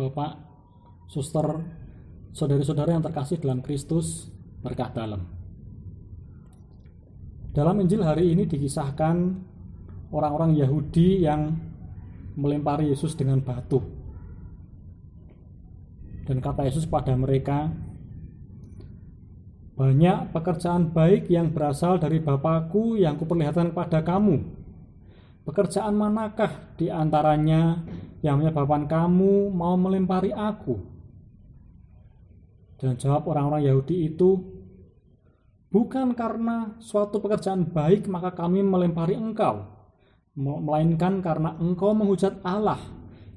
Bapak, Suster, saudari-saudara yang terkasih dalam Kristus, berkah dalam. Dalam Injil hari ini dikisahkan orang-orang Yahudi yang melempari Yesus dengan batu. Dan kata Yesus pada mereka, banyak pekerjaan baik yang berasal dari Bapakku yang kuperlihatkan kepada kamu. Pekerjaan manakah di antaranya yang menyebabkan kamu mau melempari aku? Dan jawab orang-orang Yahudi itu, bukan karena suatu pekerjaan baik maka kami melempari engkau, melainkan karena engkau menghujat Allah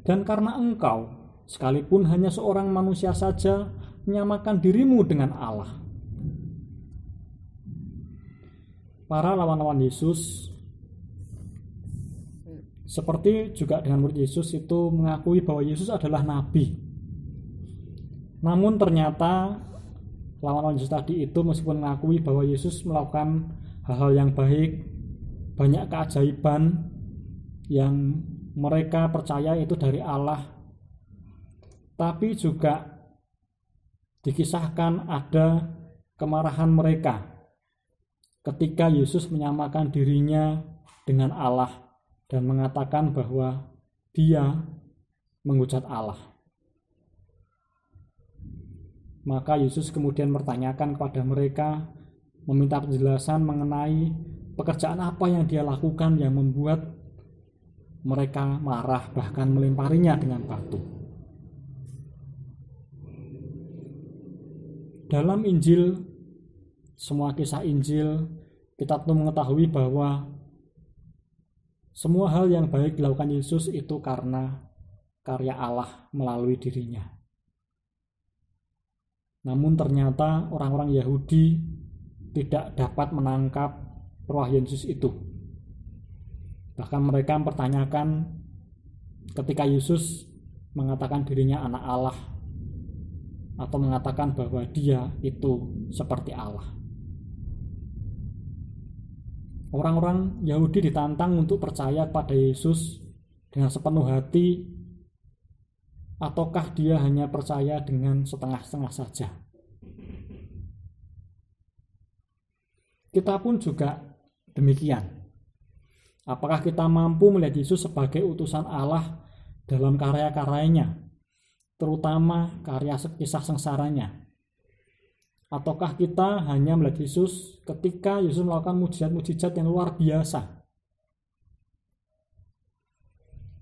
dan karena engkau, sekalipun hanya seorang manusia saja, menyamakan dirimu dengan Allah. Para lawan-lawan Yesus seperti juga dengan murid Yesus itu mengakui bahwa Yesus adalah nabi. Namun ternyata lawan-lawan Yesus tadi itu meskipun mengakui bahwa Yesus melakukan hal-hal yang baik, banyak keajaiban yang mereka percaya itu dari Allah. Tapi juga dikisahkan ada kemarahan mereka ketika Yesus menyamakan dirinya dengan Allah dan mengatakan bahwa dia menghujat Allah. Maka Yesus kemudian bertanyakan kepada mereka, meminta penjelasan mengenai pekerjaan apa yang dia lakukan yang membuat mereka marah bahkan melemparinya dengan batu. Dalam Injil, semua kisah Injil kita tuh mengetahui bahwa semua hal yang baik dilakukan Yesus itu karena karya Allah melalui dirinya. Namun ternyata orang-orang Yahudi tidak dapat menangkap roh Yesus itu. Bahkan mereka mempertanyakan ketika Yesus mengatakan dirinya anak Allah atau mengatakan bahwa dia itu seperti Allah orang-orang Yahudi ditantang untuk percaya pada Yesus dengan sepenuh hati ataukah dia hanya percaya dengan setengah-setengah saja. Kita pun juga demikian. Apakah kita mampu melihat Yesus sebagai utusan Allah dalam karya-karyanya, terutama karya kisah sengsaranya? Ataukah kita hanya melihat Yesus ketika Yesus melakukan mujizat-mujizat yang luar biasa?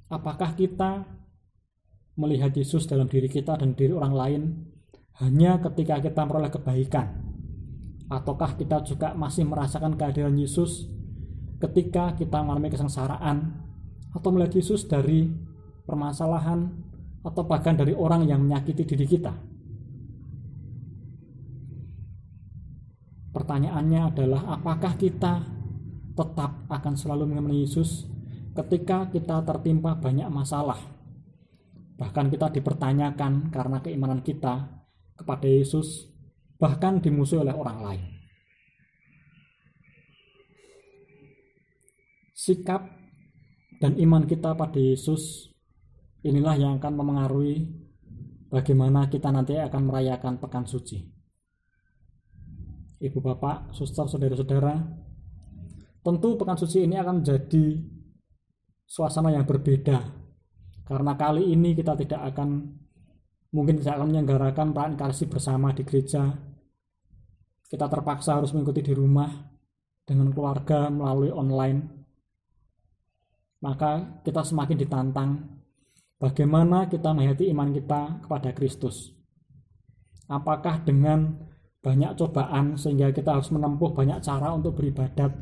Apakah kita melihat Yesus dalam diri kita dan diri orang lain hanya ketika kita memperoleh kebaikan? Ataukah kita juga masih merasakan kehadiran Yesus ketika kita mengalami kesengsaraan atau melihat Yesus dari permasalahan atau bahkan dari orang yang menyakiti diri kita? Pertanyaannya adalah apakah kita tetap akan selalu mengenai Yesus ketika kita tertimpa banyak masalah? Bahkan kita dipertanyakan karena keimanan kita kepada Yesus, bahkan dimusuhi oleh orang lain. Sikap dan iman kita pada Yesus inilah yang akan memengaruhi bagaimana kita nanti akan merayakan pekan suci ibu bapak, suster, saudara-saudara. Tentu pekan suci ini akan menjadi suasana yang berbeda. Karena kali ini kita tidak akan mungkin tidak akan menyelenggarakan peran inkarsi bersama di gereja. Kita terpaksa harus mengikuti di rumah dengan keluarga melalui online. Maka kita semakin ditantang bagaimana kita menghayati iman kita kepada Kristus. Apakah dengan banyak cobaan sehingga kita harus menempuh banyak cara untuk beribadat.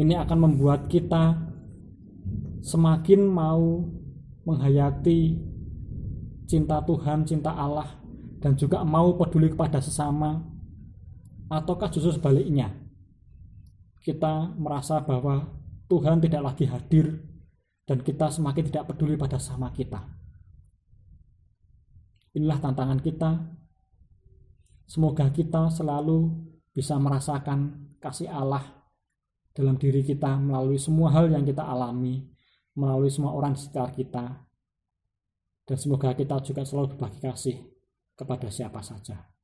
Ini akan membuat kita semakin mau menghayati cinta Tuhan, cinta Allah dan juga mau peduli kepada sesama ataukah justru sebaliknya? Kita merasa bahwa Tuhan tidak lagi hadir dan kita semakin tidak peduli pada sama kita. Inilah tantangan kita Semoga kita selalu bisa merasakan kasih Allah dalam diri kita melalui semua hal yang kita alami, melalui semua orang di sekitar kita. Dan semoga kita juga selalu berbagi kasih kepada siapa saja.